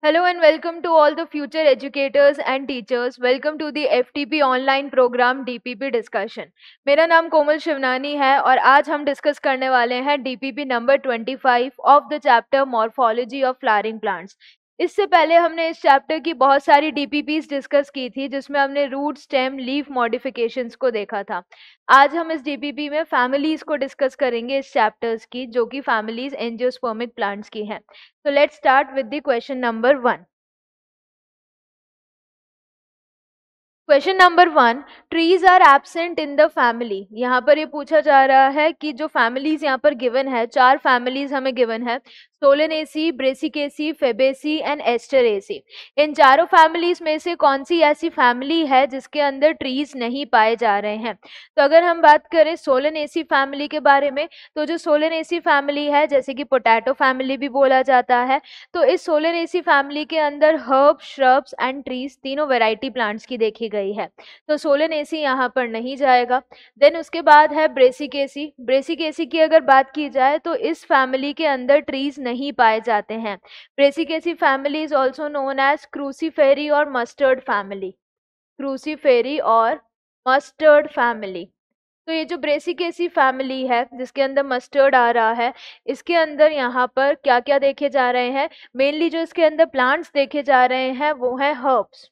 Hello and welcome to all the future educators and teachers. Welcome to the FTP online program DPP discussion. मेरा नाम कोमल शिवनानी है और आज हम डिस्कस करने वाले हैं DPP number 25 of the chapter morphology of flowering plants इससे पहले हमने इस चैप्टर की बहुत सारी डीपीपीज डिस्कस की थी जिसमें हमने रूट स्टेम लीफ मॉडिफिकेशंस को देखा था आज हम इस डीपीपी में फैमिलीज को डिस्कस करेंगे इस चैप्टर्स की जो कि फैमिलीज एंजियोस्पर्मिक प्लांट्स की हैं तो let's start with the question number one question number one trees are absent in the family यहाँ पर ये पूछा जा रहा है कि जो फैमिलीज यहाँ पर गिवन है चार फैमिलीज हमें गिवन है Solanaceae Brassicaceae Fabaceae and Asteraceae इन चारों फैमिलीज में से कौन सी ऐसी फैमिली है जिसके अंदर ट्रीज नहीं पाए जा रहे हैं तो अगर हम बात करें सोलेनेसी फैमिली के बारे में तो जो सोलेनेसी फैमिली है जैसे कि पोटैटो फैमिली भी बोला जाता है तो इस सोलेनेसी फैमिली के अंदर हर्ब श्रब्स एंड ट्रीज तीनों वेराइटी प्लांट्स की देखी गई है तो सोलेनेसी यहाँ पर नहीं जाएगा देन उसके बाद है ब्रेसिकेसी ब्रेसिकेसी की अगर बात की जाए तो इस फैमिली के अंदर ट्रीज नहीं पाए जाते हैं Brassicaceae family is also known as Cruciferae और मस्टर्ड फैमिली क्रूसीफेरी और मस्टर्ड फैमिली तो ये जो ब्रेसिकेसी फैमिली है जिसके अंदर मस्टर्ड आ रहा है इसके अंदर यहाँ पर क्या क्या देखे जा रहे हैं मेनली जो इसके अंदर प्लांट्स देखे जा रहे हैं वो हैं हर्ब्स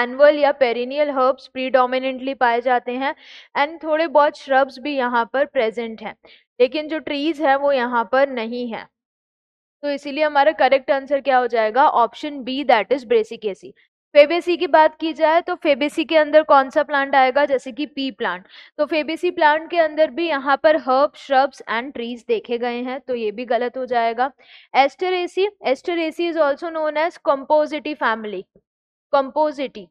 एनुअल या पेरिनियल हर्ब्स प्रीडोमिनेंटली पाए जाते हैं एंड थोड़े बहुत श्रब्स भी यहाँ पर प्रेजेंट हैं लेकिन जो ट्रीज़ है वो यहाँ पर नहीं है तो इसीलिए हमारा करेक्ट आंसर क्या हो जाएगा option B that is Brassicaceae Fabaceae की बात की जाए तो फेबेसी के अंदर कौन सा प्लांट आएगा जैसे कि पी प्लांट तो फेबेसी प्लांट के अंदर भी यहाँ पर हर्ब श्रब्स एंड ट्रीज देखे गए हैं तो ये भी गलत हो जाएगा Asteraceae Asteraceae is also known as Compositae family Compositae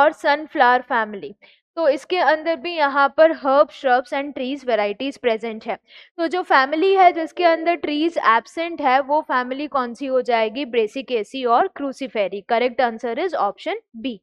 और सनफ्लावर फैमिली तो इसके अंदर भी यहाँ पर herb shrubs and trees varieties present है तो जो फैमिली है जिसके अंदर ट्रीज एबसेंट है वो फैमिली कौन सी हो जाएगी ब्रेसिकेसी और Cruciferae correct answer is option B